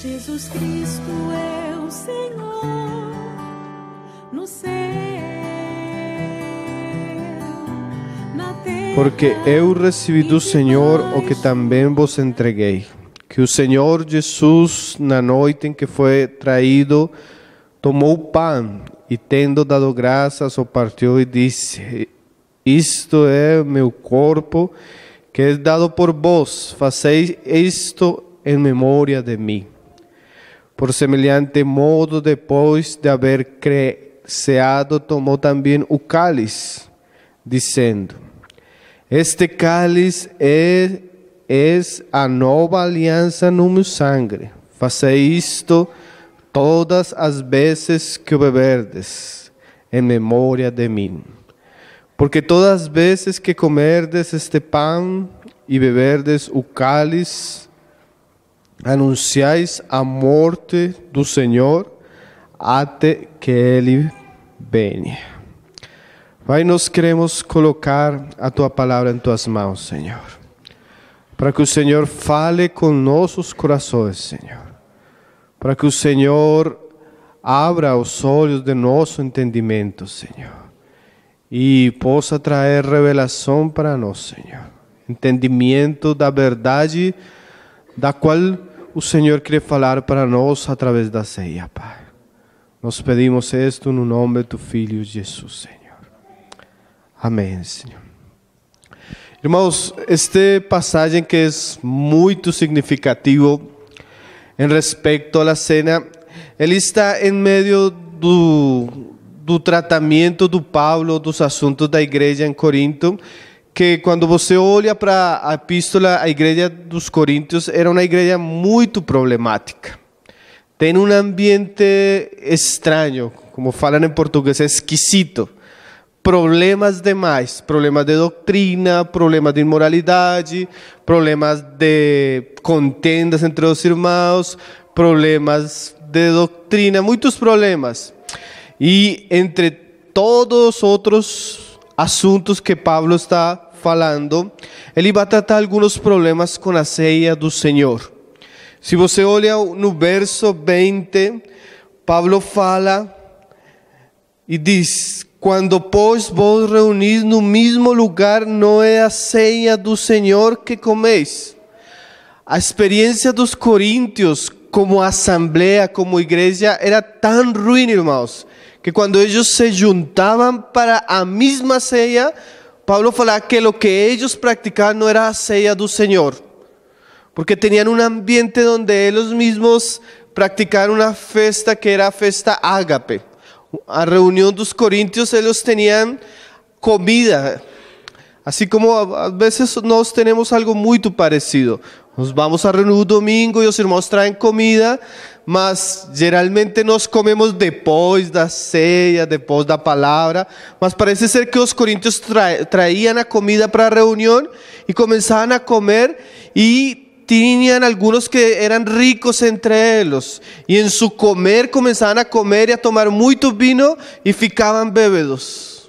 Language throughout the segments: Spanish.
Jesus Cristo é o Senhor no céu, na terra. Porque eu recebi do Senhor o que também vos entreguei. Que o Senhor Jesus, na noite em que foi traído, tomou o pão e, tendo dado graças, o partiu e disse: Isto é meu corpo, que é dado por vós, fazeis isto em memória de mim. Por semejante modo, después de haber creceado, tomó también el cáliz, diciendo, Este cáliz es la a nova en no sangre. sangue. esto todas las veces que beberdes, en memoria de mí. Porque todas las veces que comerdes este pan y beberdes el cáliz, anunciais a morte do Senhor até que ele venha. Pai, nós queremos colocar a tua palavra em tuas mãos, Senhor. Para que o Senhor fale com nossos corações, Senhor. Para que o Senhor abra os olhos de nosso entendimento, Senhor. E possa trazer revelação para nós, Senhor. Entendimento da verdade da qual o Senhor quer falar para nós através da ceia, Pai. Nós pedimos isto no nome do Filho Jesus, Senhor. Amém, Senhor. Irmãos, este passagem que é muito significativo em respeito à cena, ele está em meio do, do tratamento do Paulo dos assuntos da igreja em Corinto que quando você olha para a epístola, a igreja dos Coríntios era uma igreja muito problemática. Tem um ambiente estranho, como falam em português, esquisito. Problemas demais, problemas de doutrina, problemas de imoralidade, problemas de contendas entre os irmãos, problemas de doutrina, muitos problemas. E entre todos os outros assuntos que Pablo está falando, ele vai tratar alguns problemas com a ceia do Senhor. Se você olha no verso 20, Paulo fala e diz: Quando, pois, vos reunis no mesmo lugar, não é a ceia do Senhor que comeis. A experiência dos coríntios como assembleia, como igreja, era tão ruim, irmãos, que quando eles se juntavam para a mesma ceia, Pablo falla que lo que ellos practicaban no era a del Señor, porque tenían un ambiente donde ellos mismos practicaban una festa que era festa ágape. A reunión de los corintios ellos tenían comida, así como a veces nosotros tenemos algo muy parecido. Nos vamos a reunir un domingo y los hermanos traen comida, mas generalmente nos comemos de la da después de la palabra. Mas parece ser que los corintios traían la comida para reunión y comenzaban a comer y tenían algunos que eran ricos entre ellos y en su comer comenzaban a comer y a tomar mucho vino y ficaban bébedos.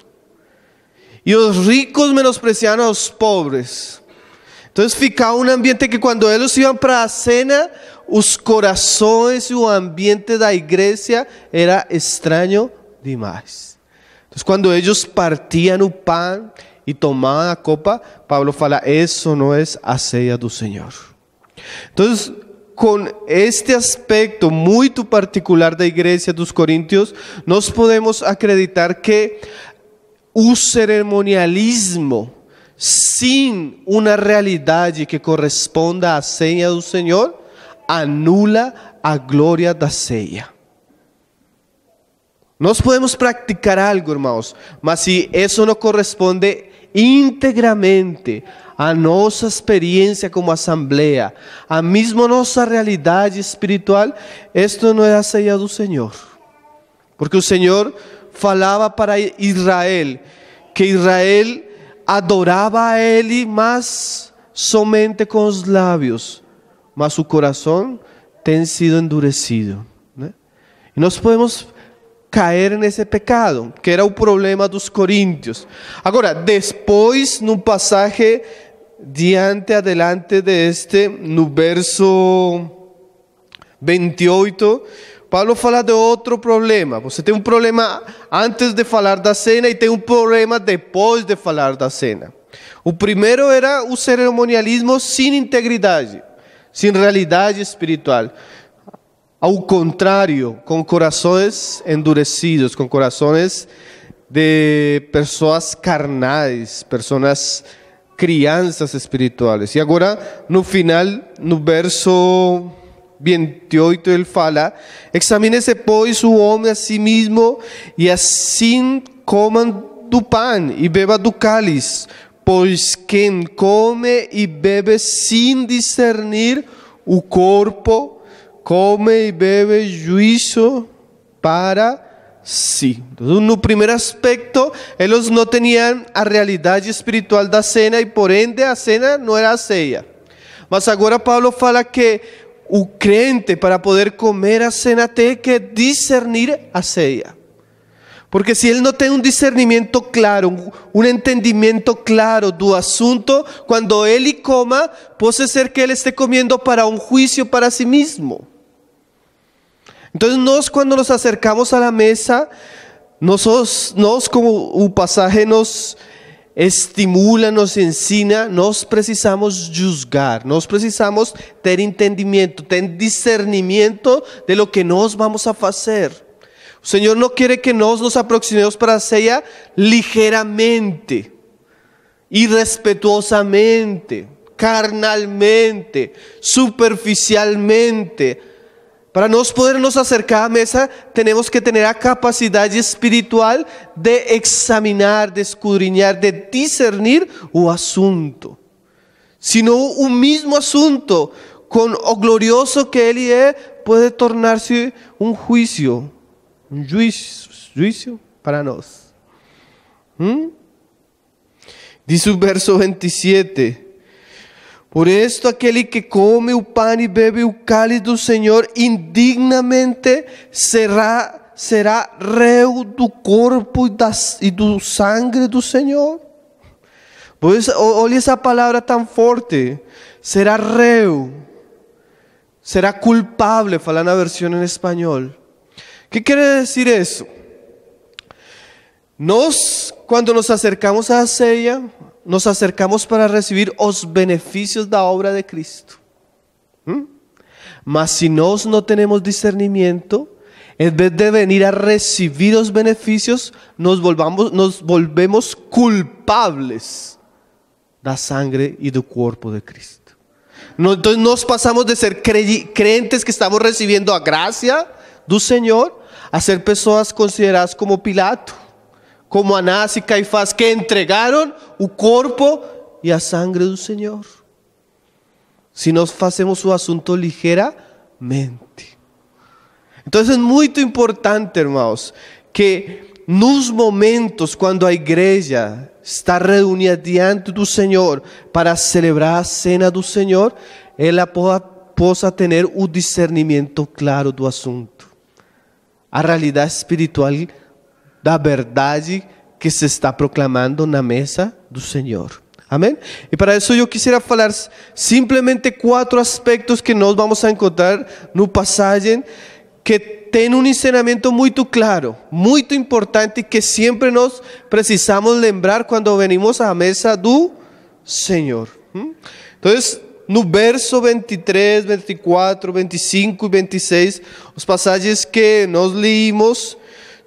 Y los ricos menospreciaban a los pobres. Entonces, ficaba un ambiente que cuando ellos iban para la cena, los corazones y el ambiente de la iglesia era extraño demais. Entonces, cuando ellos partían un pan y tomaban la copa, Pablo fala: eso no es a tu señor. Señor. con este aspecto muy particular de la iglesia los Corintios, nos podemos acreditar que un ceremonialismo sin una realidad que corresponda a la señal del Señor. anula gloria de la sella. Nos podemos practicar algo, hermanos. mas si eso no corresponde íntegramente. A nuestra experiencia como asamblea. A mismo nuestra realidad espiritual, Esto no es la señal del Señor. Porque el Señor falaba para Israel que Israel adoraba a y más somente con los labios, mas su corazón ten sido endurecido. Y nos podemos caer en ese pecado, que era un problema de los corintios. Ahora, después, en un pasaje, diante adelante de este, el verso 28, Paulo fala de outro problema. Você tem um problema antes de falar da cena e tem um problema depois de falar da cena. O primeiro era o cerimonialismo sem integridade, sem realidade espiritual. Ao contrário, com corações endurecidos, com corações de pessoas carnais, pessoas crianças espirituais. E agora, no final, no verso 28 ele fala: Examine-se, pois, o homem a si mesmo, e assim comam do pão e beba do cálice. Pois quem come e bebe sem discernir o corpo, come e bebe juízo para si. Então No primeiro aspecto, eles não tinham a realidade espiritual da cena e, por ende, a cena não era a ceia. Mas agora Paulo fala que Un creyente para poder comer a cena tiene que discernir a sella Porque si él no tiene un discernimiento claro, un entendimiento claro del asunto, cuando él coma, puede ser que él esté comiendo para un juicio para sí mismo. Entonces, nosotros cuando nos acercamos a la mesa, nosotros como un pasaje nos estimula, nos ensina, nos precisamos juzgar, nos precisamos tener entendimiento, tener discernimiento de lo que nos vamos a hacer. El Señor no quiere que nos nos aproximemos para ella ligeramente, irrespetuosamente, carnalmente, superficialmente, para nos podernos acercar a la mesa, tenemos que tener la capacidad espiritual de examinar, de escudriñar, de discernir un asunto. Sino un mismo asunto, con o glorioso que él y él, puede tornarse un juicio, un juicio para nosotros. ¿Mm? Dice un verso 27. Por esto aquel que come el pan y bebe el cáliz del Señor indignamente será, será del cuerpo y y la sangre del Señor. Oye Pues, olha esa palabra tan fuerte, Será reo. Será culpable, fala la versión en español. ¿Qué quiere decir eso? Nos cuando nos acercamos a ella nos acercamos para recibir los beneficios de la obra de Cristo. ¿Mm? Mas si nos no tenemos discernimiento, en vez de venir a recibir los beneficios, nos, volvamos, nos volvemos culpables de la sangre y del cuerpo de Cristo. No, entonces nos pasamos de ser creyentes que estamos recibiendo a gracia del Señor, a ser personas consideradas como Pilato como Anás y Caifás, que entregaron un cuerpo y a sangre del Señor. Si nós hacemos asunto asunto mente, Entonces es muy importante, hermanos, que nos momentos cuando la iglesia está reunida diante del Señor, para celebrar la cena del Señor, ella pueda tener un discernimiento claro del asunto. A realidad espiritual la verdad que se está proclamando En la mesa del Señor Amén Y para eso yo quisiera hablar Simplemente cuatro aspectos que nos vamos a encontrar En un pasaje que tiene un enseñamiento muy claro, Muy importante que siempre nos precisamos lembrar Cuando venimos a la mesa Señor Señor. ¿Mm? Entonces, el verso 23, 24, 25 y 26, Los pasajes que nos leímos,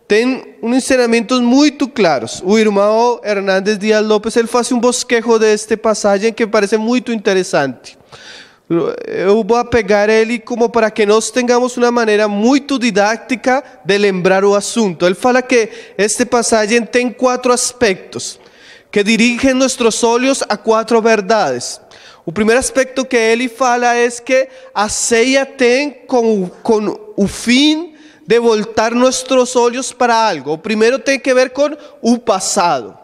tem ensinamentos muito claros. O irmão Hernández Dias Lopes ele faz um bosquejo deste passagem que parece muito interessante. Eu eh, vou pegar ele como para que nós tenhamos uma maneira muito didática de lembrar o assunto. Ele fala que este passagem tem quatro aspectos que dirigem nossos olhos a quatro verdades. O primeiro aspecto que ele fala é que a ceia tem com, com o fim de voltar nuestros ojos para algo. Primero tiene que ver con Un pasado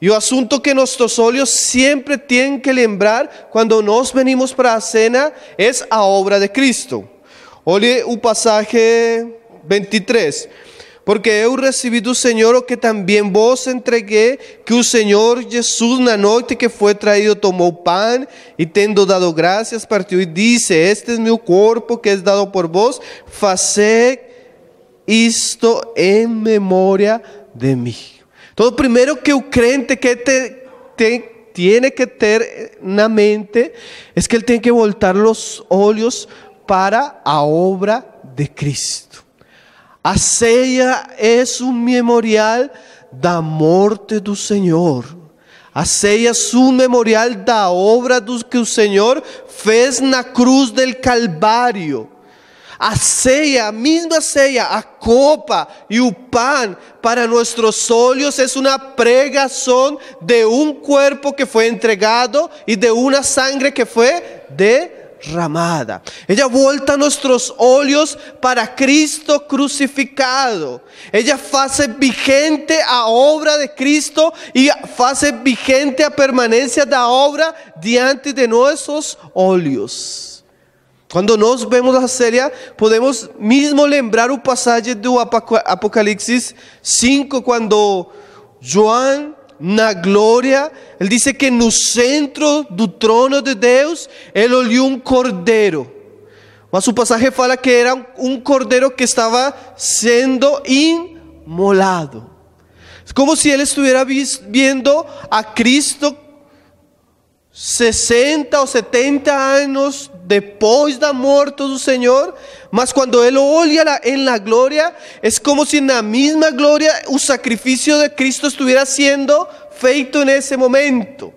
Y el asunto que nuestros ojos siempre tienen que lembrar cuando nos venimos para la cena es a obra de Cristo. Oye un pasaje 23. Porque he recibido un Señor o que también vos entregué que un Señor Jesús Una noche que fue traído, tomó pan Y tendo dado gracias Partió y dice Este es mi cuerpo que es dado por vos que esto en memoria de mí. Todo primero que un crente que te, tiene que tener en mente es que él tiene que voltar los ojos para a obra de Cristo. A es un memorial da morte muerte Senhor. Señor. su es un memorial da obra do que o Senhor fez la cruz del Calvario a misma misma a copa y un pan para nuestros olhos es una pregación de un cuerpo que fue entregado y de una sangre que fue derramada. Ella volta nuestros olhos para Cristo crucificado. Ella hace vigente a obra de Cristo y hace vigente a permanencia la obra diante de nuestros olhos. Cuando nos vemos la serie, podemos mismo lembrar un pasaje de Apocalipsis 5, Cuando Juan, na gloria él dice que en el centro del trono de Dios, él olió un cordero. Mas su pasaje fala que era un cordero que estaba siendo inmolado. Es Como si él estuviera viendo a Cristo 60 o 70 años Después da muerto su Señor, mas él Él oye en la gloria, es como si en la misma gloria un sacrificio de Cristo estuviera siendo feito en ese momento.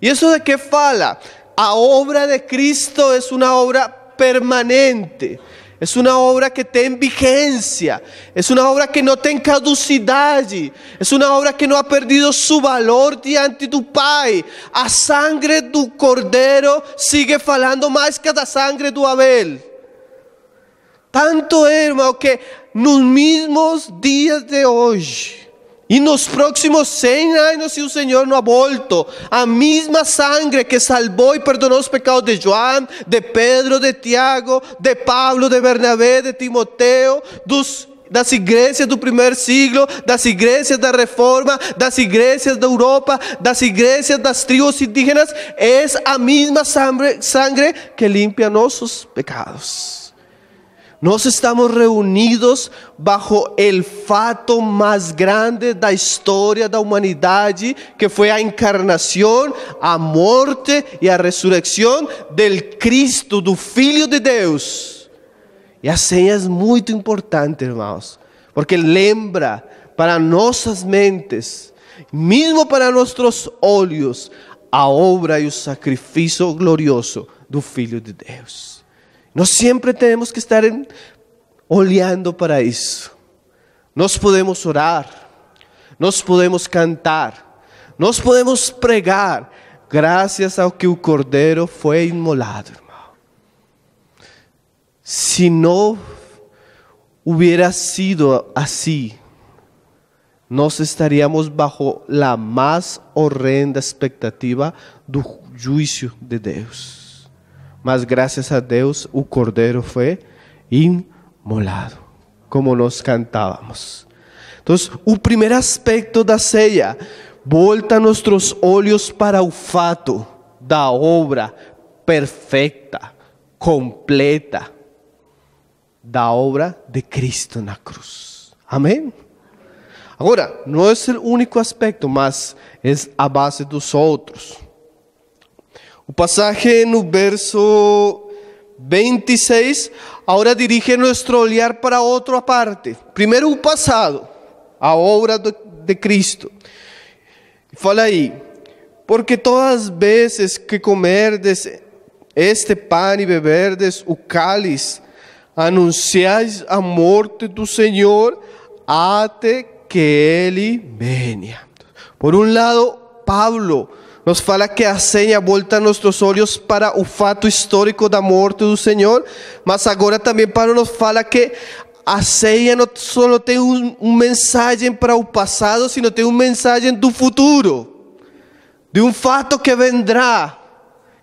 ¿Y eso de qué fala? A obra de Cristo es una obra permanente. Es una obra que tiene vigencia, es una obra que no tiene caducidad, es una obra que no ha perdido su valor diante tu Pai. A sangre tu Cordero sigue falando más que la sangre tu Abel. Tanto hermano que que los mismos días de hoy en los próximos 100 si el Señor no ha vuelto a misma sangre que salvó y perdonó los pecados de Juan, de Pedro, de Tiago, de Pablo, de Bernabé, de Timoteo, de las iglesias do primer siglo, iglesias iglesias da reforma, las iglesias de Europa, das igrejas las tribus indígenas, es a misma sangre, sangre que limpia nuestros pecados. Nos estamos reunidos bajo el fato más grande da de da humanidad. que fue a encarnación, a muerte y e a resurrección del Cristo, do Filho de Dios. Y la es muy importante, hermanos. porque lembra para nuestras mentes, mismo para nuestros olhos, a obra y e el sacrificio glorioso del Filho de Dios. No siempre tenemos que estar en, para eso. Nos podemos orar, nos podemos cantar, nos podemos pregar, gracias a que el Cordero fue inmolado. Si no hubiera sido así, nos estaríamos bajo la más horrenda expectativa del juicio de Dios mas gracias a Dios o Cordero fue inmolado como nos cantábamos Entonces o primer aspecto da sella volta nuestros olhos para o fato da obra perfecta, completa, da obra de Cristo en la cruz. Amén Ahora no es el único aspecto, mas es a base dos outros. Pasaje en un verso 26, ahora dirige nuestro olhar para otra parte. Primero un pasado a obra de Cristo. Fala ahí porque todas veces que comerdes este pan y beberdes o cálice, anunciais a morte tu señor até que él venha. Por un lado, Pablo nos fala que a vuelta volta nossos olhos para o fato histórico da muerte do Señor, mas agora también para nos fala que a no solo só un mensaje para o pasado. sino un mensaje en tu futuro, de un fato que vendrá,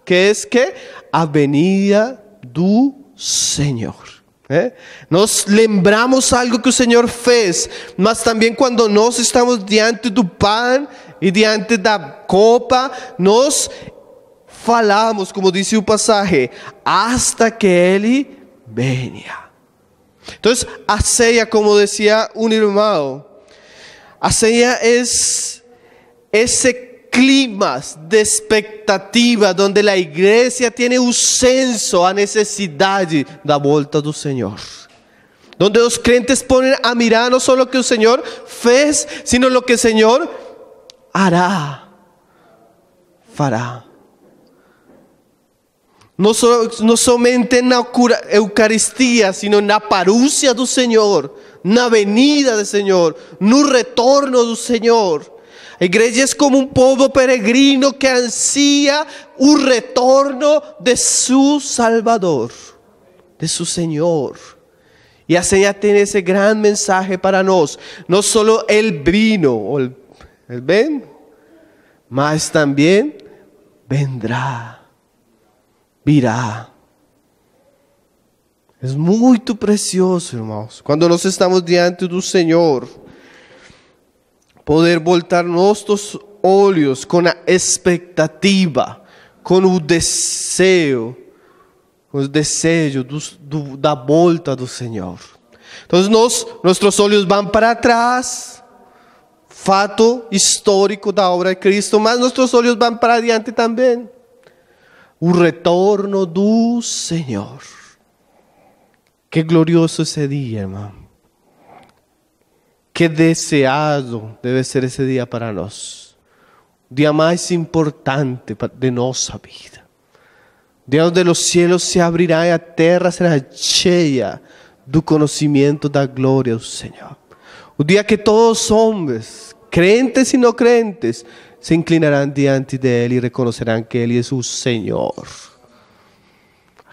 que es que a venida do Señor. ¿eh? Nos lembramos algo que el Señor fez, mas también cuando nos estamos diante do pan y diante la copa nos falamos, como dice un pasaje, hasta que Él venía. Entonces, a como decía un hermano, a es ese clima de expectativa donde la iglesia tiene un senso, a necesidad de da vuelta del Señor. Donde los creyentes ponen a mirar no solo lo que el Señor fez, sino lo que el Señor hará, fará. no en la somente na eucaristía, sino na del Señor en la venida del Señor en el retorno del Señor la iglesia es como un pueblo peregrino que ansía un retorno de su Salvador, de su Señor y así ya tiene ese gran mensaje para nosotros no solo el vino, o ¿Ven? más también vendrá, virá. Es muy precioso, hermanos. Cuando nos estamos diante del Señor. poder voltar nuestros ojos. Con la expectativa, Con un deseo. con el deseo la da volta do Señor. Entonces, nuestros nossos olhos para atrás fato histórico da obra de Cristo, mas nuestros olhos van para adelante también. Un retorno del Señor. Qué glorioso ese día, hermano. Qué deseado debe ser ese día para nosotros. Día más importante de nuestra vida. Día donde los cielos se abrirán y a tierra será cheia do conocimiento da gloria do Señor. O día que todos los hombres Creentes y no creentes se inclinarán diante de Él y reconocerán que Él es su Señor.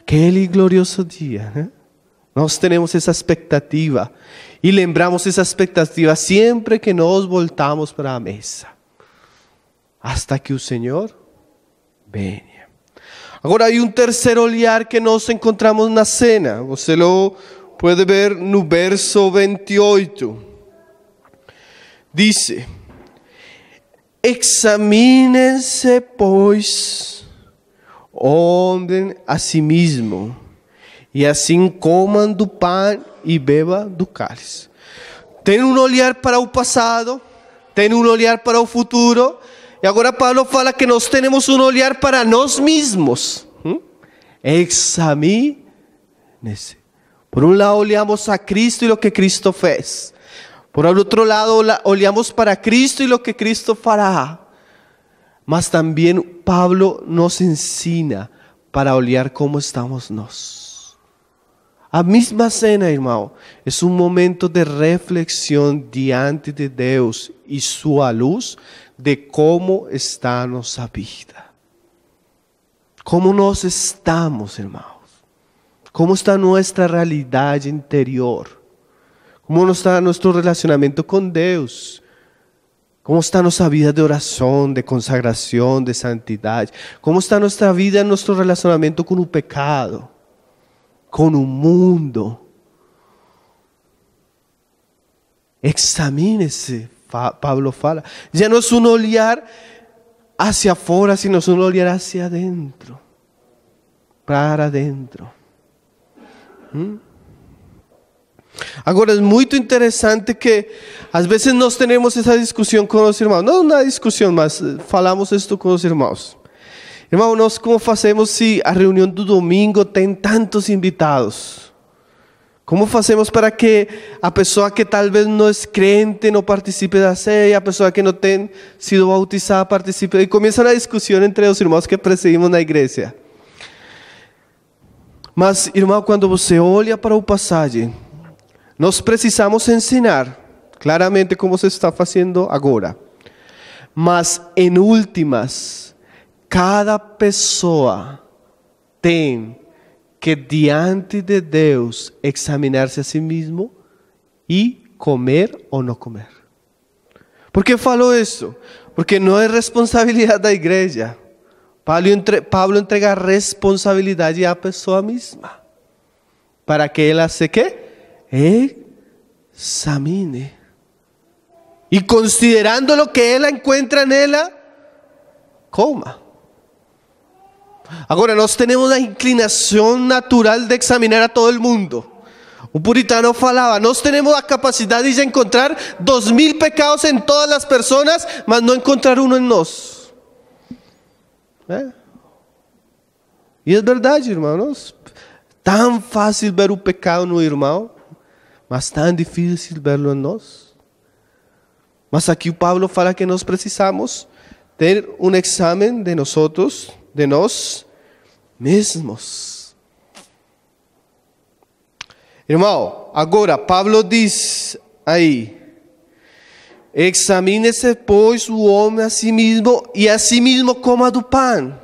Aquel y glorioso día. ¿eh? Nos tenemos esa expectativa y lembramos esa expectativa siempre que nos voltamos para la mesa. Hasta que el Señor venga. Ahora hay un tercer olhar que nos encontramos en la cena. Usted lo puede ver en el verso 28 dice, examínense pues, orden a sí mismo, y así coman do pan y beba do cáliz. Tienen un olhar para el pasado, ten un olhar para el futuro, y ahora Pablo fala que nos tenemos un olhar para nos mismos. Examínense. Por un lado, olhamos a Cristo y lo que Cristo fez. Por el otro lado, oleamos para Cristo y lo que Cristo fará. Mas también Pablo nos enseña para olear cómo estamos nos. La misma cena, hermano, es un momento de reflexión diante de Dios y su luz de cómo está nuestra vida. ¿Cómo nos estamos, hermanos? ¿Cómo está nuestra realidad interior? ¿Cómo está nuestro relacionamiento con Dios? ¿Cómo está nuestra vida de oración, de consagración, de santidad? ¿Cómo está nuestra vida, nuestro relacionamiento con un pecado, con un mundo? Examínese, Pablo fala. Ya no es un olhar hacia afuera, sino es un olhar hacia adentro, para adentro. ¿Mm? Agora, é muito interessante que, às vezes, nós temos essa discussão com os irmãos. Não uma discussão, mas eh, falamos isso com os irmãos. Irmão, nós como fazemos se a reunião do domingo tem tantos invitados? Como fazemos para que a pessoa que talvez não é crente não participe da ceia, a pessoa que não tem sido bautizada participe? E começa a discussão entre os irmãos que presidimos na igreja. Mas, irmão, quando você olha para o passagem, Nos precisamos enseñar claramente como se está haciendo Ahora Mas, en últimas, cada persona Tiene que, diante de Dios Examinarse a sí mismo Y comer o no comer. Por qué falo eso? Porque no es responsabilidad De iglesia Pablo, Pablo entrega A la persona misma Para que él hace qué? examine. ¿Eh? Y considerando lo que ella encuentra en ella, coma. Ahora, nos tenemos la inclinación natural de examinar a todo el mundo. Un puritano falaba, nos tenemos la capacidad de encontrar dos mil pecados en todas las personas, mas no encontrar uno en nos. ¿Eh? y es verdad hermanos tan fácil ver un pecado en un hermano mas tão difícil verlo lo em nós. Mas aqui o Pablo fala que nós precisamos ter um exame de nós, de nós mesmos. Irmão, agora Pablo diz aí: examine-se, pois, o homem a si mesmo, e a si mesmo coma do pão,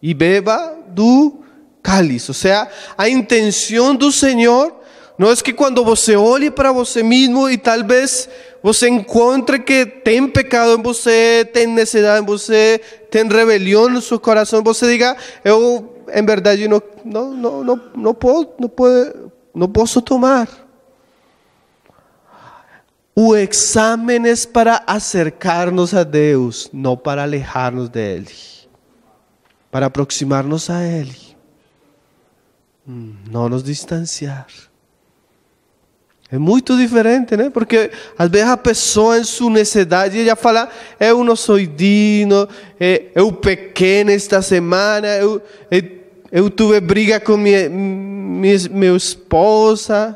e beba do cálice. Ou seja, a intenção do Senhor No es que cuando se olhe para você y tal vez você encuentre que tem pecado en você, eh, tem necedad en você, eh, tem rebelión en su corazón, você diga: en verdad yo no puedo, no no, no puedo tomar. O examen para acercarnos a Dios, no para alejarnos de Él, para aproximarnos a Él, mm, no nos distanciar. É muito diferente, né? Porque às vezes a pessoa, em sua necessidade, ela fala: eu não sou digno, é, eu pequeno esta semana, eu, eu, eu tive briga com minha, minha, minha esposa,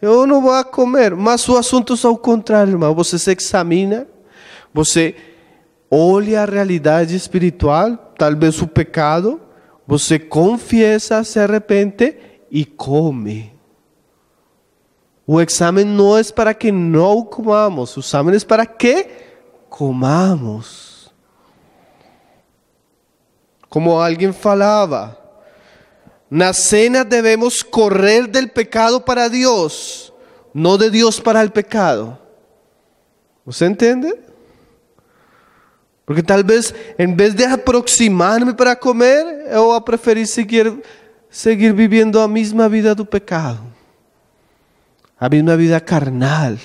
eu não vou comer. Mas o assunto é o contrário, irmão. Você se examina, você olha a realidade espiritual, talvez o pecado, você confessa, se arrepende e come. O examen no es para que no comamos, o examen es para que comamos. Como alguien falaba, na cena debemos correr del pecado para Dios, no de Dios para el pecado. ¿Usted entiende? Porque tal vez en vez de aproximarme para comer, yo voy a preferir seguir, viviendo la misma vida del pecado a una vida carnal.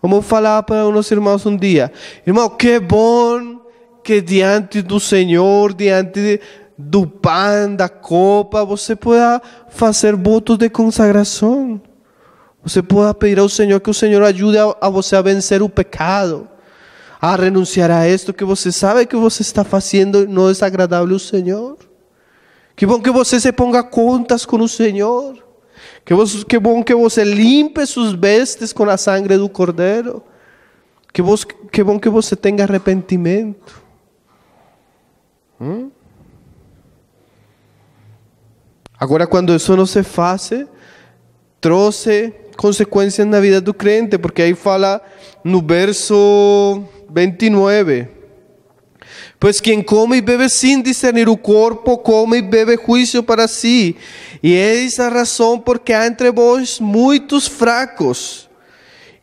Como a falava para unos hermanos un día. irmão, que bom que diante do Señor, diante do pão, la copa, usted pueda hacer votos de consagración. Usted pueda pedir al Señor que o Señor ayude a, usted a vencer o pecado, a renunciar a esto que usted sabe que você está haciendo no es agradable ao Señor. Que bom que usted se ponga contas con el Señor. Que, vos, que bon que se limpe sus vestes con la sangre del Cordero Que, vos, que bon que vos tenga tenga arrepentimiento. ¿Mm? Ahora cuando eso no se faz, trouxe en na vida del creyente porque ahí fala el verso 29. Pues quien come y bebe sin discernir el cuerpo, come y bebe juicio para sí y es razón razón porque hay entre vos muchos fracos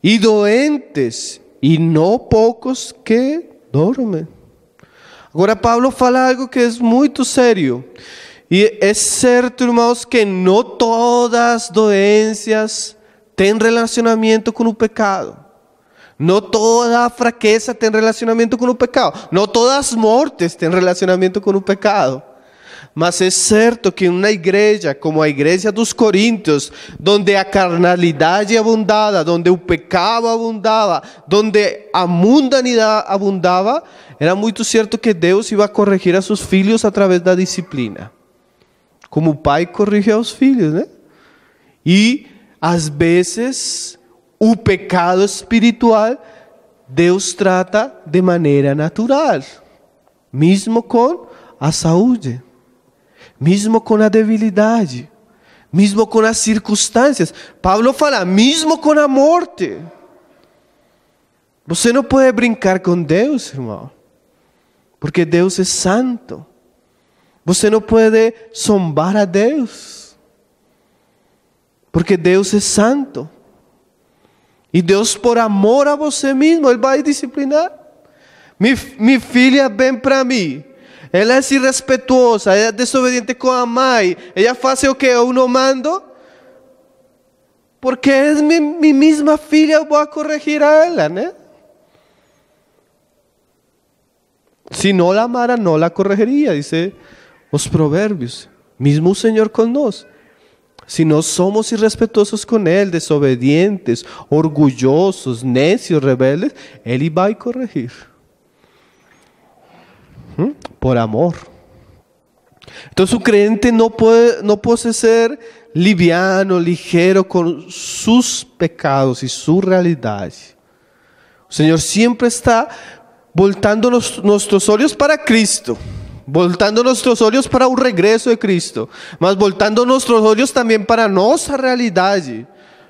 y doentes, y no pocos que duermen. Ahora Pablo fala algo que es muy serio. Y es cierto, hermanos, que no todas las tienen tienen relacionamiento con el pecado. No toda fraqueza tiene relacionamiento con un pecado. No todas muertes tienen relacionamiento con un pecado. Mas es cierto que en una iglesia, como la a de los Corintios, donde a carnalidad abundaba, donde el pecado abundaba, donde la mundanidad abundaba, era muy cierto que Dios iba a corregir a sus a través de la disciplina. Como el pai corrige a sus filhos, né? Y a veces o pecado espiritual, Dios trata de manera natural, Mismo con la saúde, mismo con la debilidad, mismo con las circunstancias. Pablo fala, mismo con la muerte. Você no puede brincar con Dios, hermano, porque Dios es santo. Você no puede zombar a Deus, porque Dios es santo. Y Dios por amor a vos mismo, Él va a disciplinar. Mi, mi ven para mí. Ella es irrespetuosa, ella es desobediente con a mãe. Ella hace lo que yo no mando. Porque es mi misma filia, voy a corregir a ella. Si no la amara, no la Dice dice los proverbios. Mismo Señor con nos si no somos irrespetuosos con Él, desobedientes, orgullosos, necios, rebeldes, Él iba a corregir. ¿Mm? Por amor. Entonces un creyente no puede, no ser liviano, ligero con sus pecados y su realidad. El Señor siempre está voltando los, nuestros ojos para Cristo voltando nuestros ojos para un regreso de Cristo, mas voltando nuestros ojos también para nuestra realidad.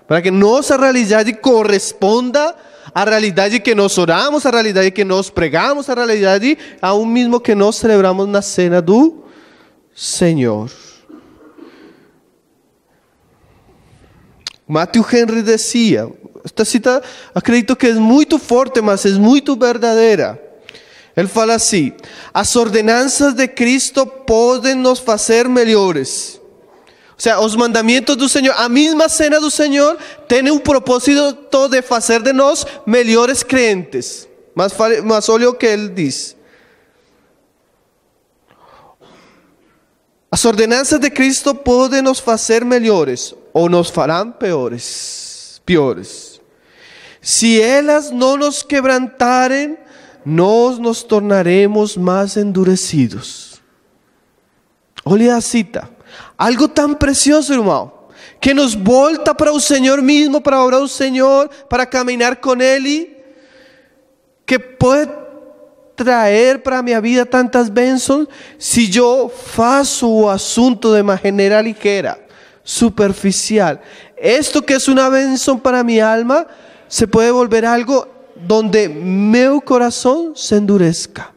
para que nuestra realidad corresponda a realidad que nos oramos, a realidad que nos pregamos, a realidad a un mismo que nos celebramos la cena del Señor. Matthew Henry decía, esta cita acredito que es muy fuerte, mas es muy verdadera. Él fala así. Las ordenanzas de Cristo pueden nos hacer mejores. O sea, los mandamientos del Señor. a misma cena del Señor tiene un propósito de hacer de nos mejores creyentes. Más más que Él dice. Las ordenanzas de Cristo pueden nos hacer mejores. O nos farán peores, Peores. Si ellas no nos quebrantaren, nos nos tornaremos más endurecidos. Olha cita, algo tan precioso, hermano que nos volta para un Señor mismo para orar un Señor para caminar con Él que puede traer para mi vida tantas bendiciones Si yo faço o asunto de manera ligera superficial. Esto que es una bendición para mi alma se puede volver algo donde mi corazón se endurezca,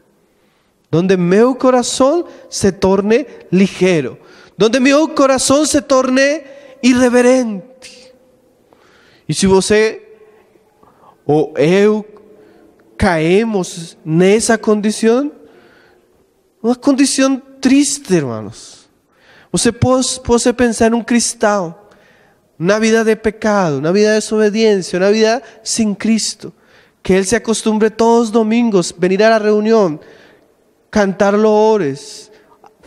donde mi corazón se torne ligero, donde mi corazón se torne irreverente. Y si vos eh, o eu caemos en esa condición, una condición triste, hermanos. Usted eh, puede eh, pensar pensar un cristal, una vida de pecado, una vida de desobediencia, una vida sin Cristo que Él se acostumbre todos domingos venir a la reunión, cantar loores,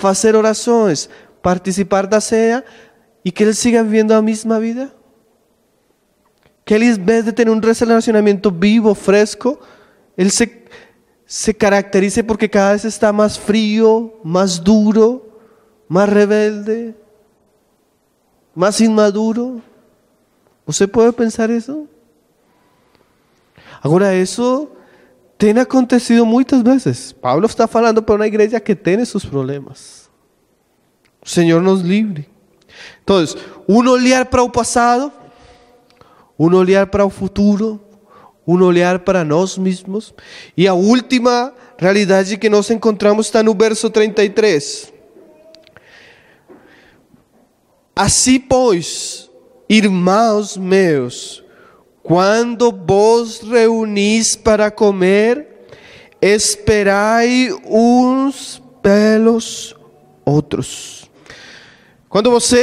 hacer oraciones, participar de la cena y que Él siga viviendo la misma vida. Que Él, en vez de tener un relacionamiento vivo, fresco, Él se, se caracterice porque cada vez está más frío, más duro, más rebelde, más inmaduro. ¿Usted puede pensar eso? Ahora eso Tiene acontecido muchas veces Pablo está hablando para una iglesia que tiene sus problemas. Señor, nos libre Entonces uno olhar para el pasado uno olhar para el futuro, uno olhar para nosotros mismos Y la última Realidad que nos encontramos está en el verso 33. Así pues hermanos míos. Cuando vos reunís para comer, esperáis unos pelos otros Cuando vos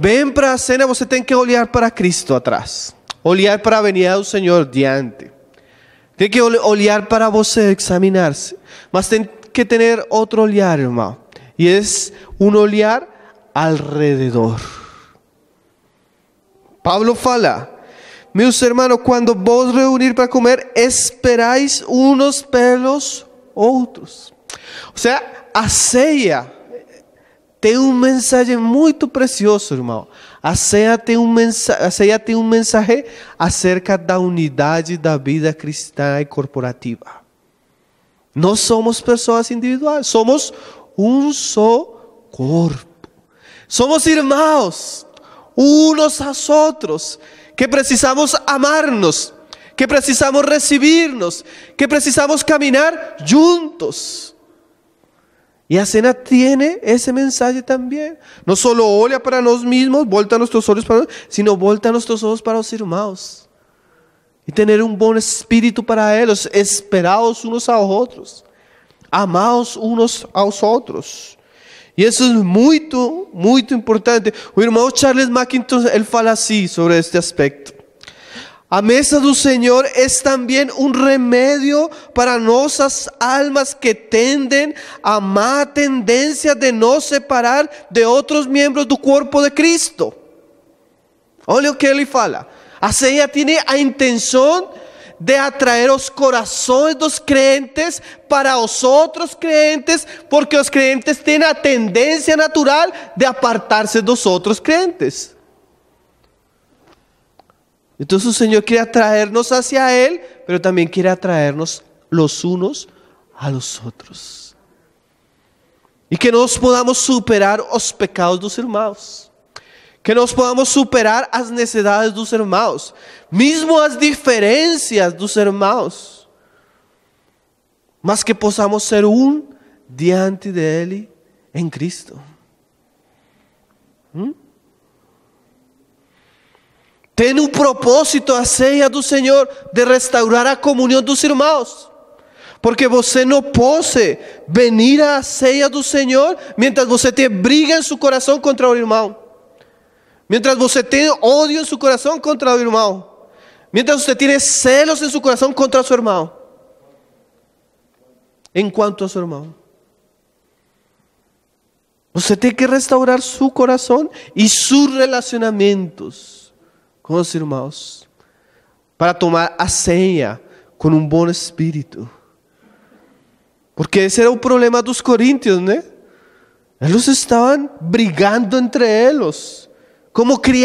ven para la cena, Vos tenés que olhar para Cristo atrás, olhar para a venida Señor diante. tiene que olhar para vos examinarse Mas que tener otro olhar, hermano Y es un olhar alrededor. Pablo fala: Meus irmãos quando vos reunir para comer, esperais uns pelos outros. Ou seja, a ceia tem um mensagem muito precioso irmão. A ceia tem um mensagem, a ceia tem um mensagem acerca da unidade da vida cristã e corporativa. Nós somos pessoas individuais, somos um só corpo. Somos irmãos, uns aos outros. que precisamos amarnos, que precisamos recibirnos, que precisamos caminar juntos. Y cena tiene ese mensaje también. No solo olha para nosotros mismos, a nuestros ojos para nosotros, sino volta nuestros ojos para los hermanos. Y tener un buen espíritu para ellos, esperados unos a otros, amados unos a otros. Y eso es muy, muy importante. Mi hermano, Charles Mackintosh, él fala así sobre este aspecto. A mesa del Señor es también un remedio para nuestras almas que tienden a más tendencia de no separar de otros miembros del cuerpo de Cristo. Olha lo que él fala. Así ella tiene a intención de atraeros de los creyentes para los otros creyentes porque los creyentes tienen la tendencia natural de apartarse de los otros creyentes Entonces el Señor quiere atraernos hacia Él, pero también quiere atraernos los unos a los otros. Y que nos podamos superar los pecados los hermanos que nós podamos superar as necessidades dos irmãos, mesmo as diferenças dos irmãos, mas que possamos ser um diante dele em Cristo. Hum? Tem um propósito a ceia do Senhor de restaurar a comunhão dos irmãos. Porque você não pode venir à ceia do Senhor mientras você te briga em seu coração contra o irmão. Mientras usted tiene odio en su corazón contra su hermano. Mientras usted tiene celos en su corazón contra su hermano. En cuanto a su hermano. Usted tiene que restaurar su corazón y sus relacionamientos con los hermanos. Para tomar a con un buen espíritu, Porque ese era el problema de los corintios. Ellos estaban brigando entre ellos como Y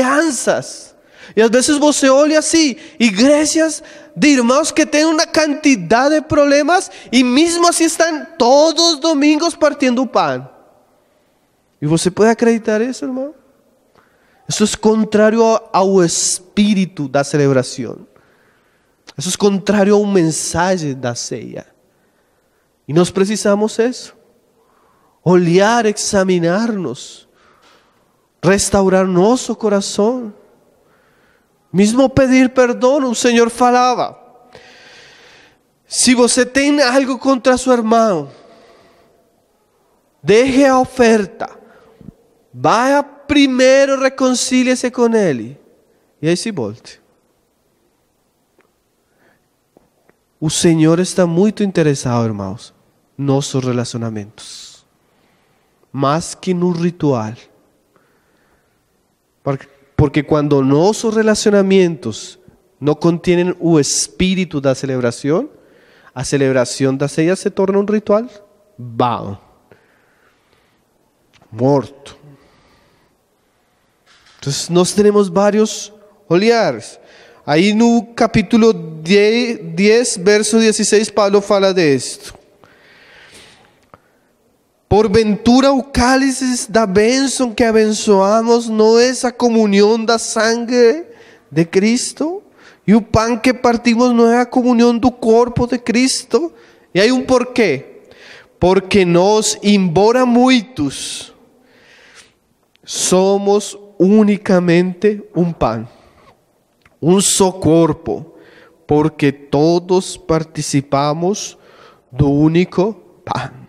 a veces vos se oye así. Iglesias de hermanos que tienen una cantidad de problemas Y mismo así están todos los domingos partiendo pan. Y vos você puede acreditar hermano. Eso es contrario al espíritu de Eso Eso es contrario un mensaje de la ceia. Y nos precisamos eso. Olhar, examinarnos. restaurar nosso coração. Mesmo pedir perdão, o Senhor falava. Se você tem algo contra seu irmão, deixe a oferta. Vá primeiro, reconcilie-se com ele. E aí se volte. O Senhor está muito interessado, irmãos, nos nossos relacionamentos. Mais que no ritual. Porque cuando nuestros relacionamientos no contienen un espíritu de celebración, la celebración de ella se torna un ritual vago, muerto. Entonces nos tenemos varios Ahí en el capítulo 10, verso 16, Pablo habla de esto ventura o cálices da bendición que abençoamos no é comunión de da sangre de Cristo? Y e o pan que partimos no es a comunión do corpo de Cristo? Y e hay un um porqué. Porque nos, embora muitos, somos únicamente un um pan. Un um só corpo, porque todos participamos do único pan.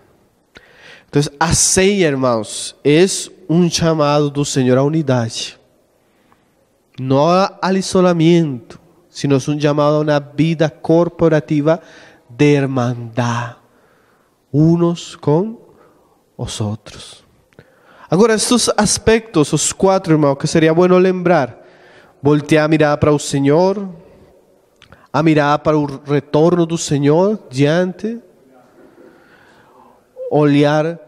Então, a ceia, irmãos, é um chamado do Senhor à unidade. Não ao isolamento, sino é um chamado a uma vida corporativa de hermandade, uns com os outros. Agora, estes aspectos, os quatro, irmãos, que seria bom lembrar. Voltear a mirada para o Senhor, a mirada para o retorno do Senhor diante olhar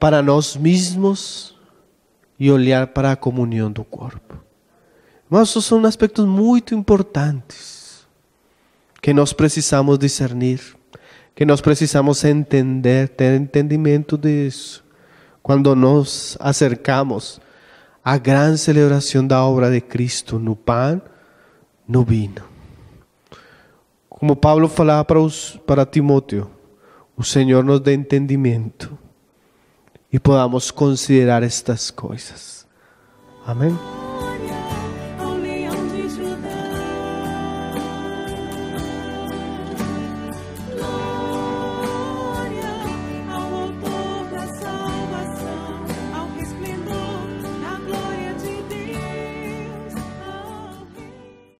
para nosotros mismos y olhar para la comunión del corpo. Mas son aspectos muy importantes que nos precisamos discernir, que nos precisamos entender, tener entendimiento de eso. Cuando nos acercamos gran gran de da obra de Cristo no pan, no vino. Como Paulo falava para, para Timóteo, Señor, nos dé entendimiento y podamos considerar estas cosas. Amén.